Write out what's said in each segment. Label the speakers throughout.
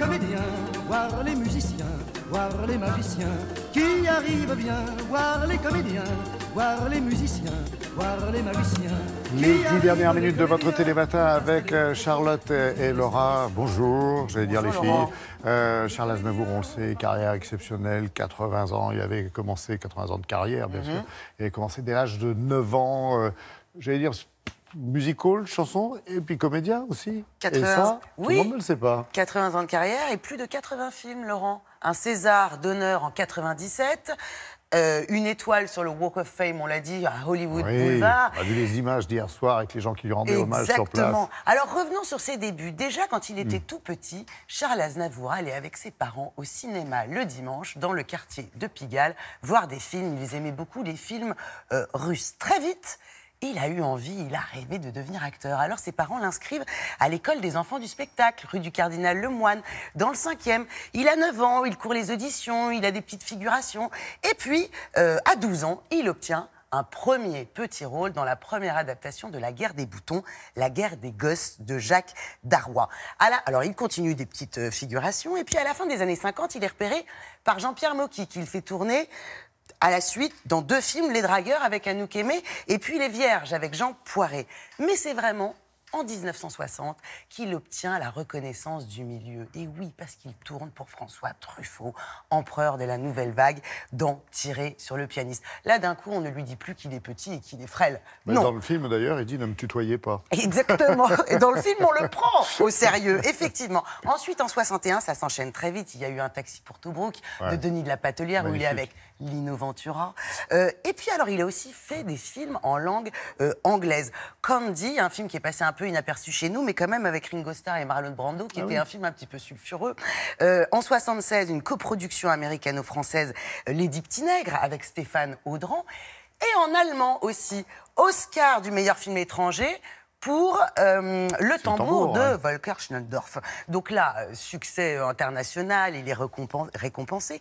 Speaker 1: comédiens, voir les musiciens, voir les magiciens qui arrivent bien, voir les comédiens, voir les musiciens, voir les magiciens. Les dix dernières minutes de
Speaker 2: votre télématin avec euh, Charlotte et Laura. Bonjour, j'allais dire les filles. Euh, Charles Aznavour, on le sait, carrière exceptionnelle, 80 ans. Il avait commencé 80 ans de carrière, bien mhm. sûr. Il avait commencé dès l'âge de 9 ans. Euh, j'allais dire musical, chanson et puis comédien aussi. 80... Et ça, ne le sait pas.
Speaker 1: 80 ans de carrière et plus de 80 films, Laurent. Un César d'honneur en 97, euh, une étoile sur le Walk of Fame, on l'a dit, à Hollywood Boulevard.
Speaker 2: On a vu les images d'hier soir avec les gens qui lui rendaient hommage sur place.
Speaker 1: Alors revenons sur ses débuts. Déjà, quand il était mm. tout petit, Charles Aznavour allait avec ses parents au cinéma le dimanche dans le quartier de Pigalle voir des films. Il aimait beaucoup les films euh, russes. Très vite, il a eu envie, il a rêvé de devenir acteur. Alors ses parents l'inscrivent à l'école des enfants du spectacle, rue du Cardinal Lemoine, dans le cinquième. Il a 9 ans, il court les auditions, il a des petites figurations. Et puis, euh, à 12 ans, il obtient un premier petit rôle dans la première adaptation de La guerre des boutons, La guerre des gosses de Jacques Darrois. Alors, il continue des petites euh, figurations, et puis à la fin des années 50, il est repéré par Jean-Pierre Mocky, qu'il fait tourner à la suite dans deux films, Les Dragueurs avec Anouk Aimé et puis Les Vierges avec Jean Poiré. Mais c'est vraiment en 1960 qu'il obtient la reconnaissance du milieu. Et oui, parce qu'il tourne pour François Truffaut, empereur de la nouvelle vague, dans Tirer sur le pianiste. Là, d'un coup, on ne lui dit plus qu'il est petit et qu'il est frêle. Mais bah, dans
Speaker 2: le film, d'ailleurs, il dit ne me tutoyez pas. Exactement. et dans le film, on le prend au sérieux,
Speaker 1: effectivement. Ensuite, en 61, ça s'enchaîne très vite. Il y a eu un taxi pour Tobruk de Denis de la Patelière où il est avec Lino Ventura. Euh, et puis, alors, il a aussi fait des films en langue euh, anglaise. Candy, un film qui est passé un peu peu inaperçu chez nous, mais quand même avec Ringo Starr et Marlon Brando, qui ah était un film un petit peu sulfureux. Euh, en 76, une coproduction américano-française, euh, Les Dix Nègres, avec Stéphane Audran. Et en allemand aussi, Oscar du meilleur film étranger, pour euh, le tambour, de Volker Schnelldorf. Donc là, succès international, il est récompensé.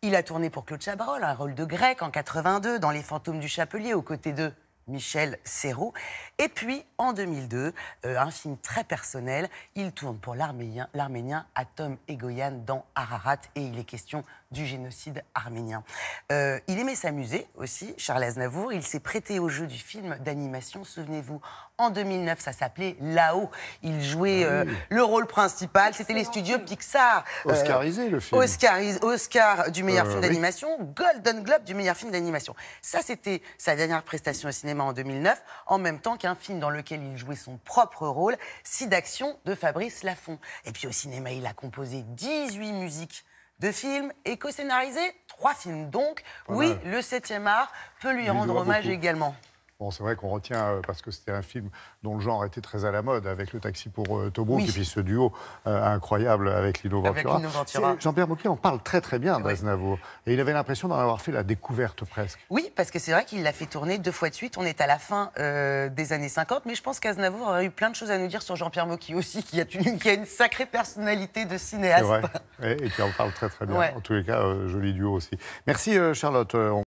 Speaker 1: Il a tourné pour Claude Chabrol un rôle de grec en 82 dans Les fantômes du chapelier aux côtés de Michel Serrault. Et puis, en 2002, euh, un film très personnel. Il tourne pour l'Arménien, l'Arménien Atom Egoyan dans Ararat et il est question du génocide arménien. Euh, il aimait s'amuser aussi, Charles Aznavour. Il s'est prêté au jeu du film d'animation, souvenez-vous. En 2009, ça s'appelait Là-haut. Il jouait ah euh, le rôle principal. C'était les studios Pixar. Euh, Oscarisé le film. Oscar du meilleur film d'animation, Golden Globe du meilleur film d'animation. Ça, c'était sa dernière prestation au cinéma en 2009, en même temps qu'un film dans lequel il jouait son propre rôle, Si d'action de Fabrice Lafont. Et puis au cinéma, il a composé 18 musiques deux films éco-scénarisés, trois films. Donc, oui, le 7e art peut lui rendre hommage également.
Speaker 2: Bon, c'est vrai qu'on retient, euh, parce que c'était un film dont le genre était très à la mode, avec le taxi pour euh, Tobruk et puis ce duo euh, incroyable avec Lino Ventura. Ventura. Jean-Pierre Mocky en parle très très bien d'Aznavour. Et il avait l'impression d'en avoir fait la découverte presque.
Speaker 1: Oui, parce que c'est vrai qu'il l'a fait tourner deux fois de suite. On est à la fin euh, des années 50, mais je pense qu'Aznavour aurait eu plein de choses à nous dire sur Jean-Pierre Mocky aussi, qui a, une, une sacrée personnalité de cinéaste.
Speaker 2: Et, qui en parle très très bien. En tous les cas, joli duo aussi. Merci Charlotte.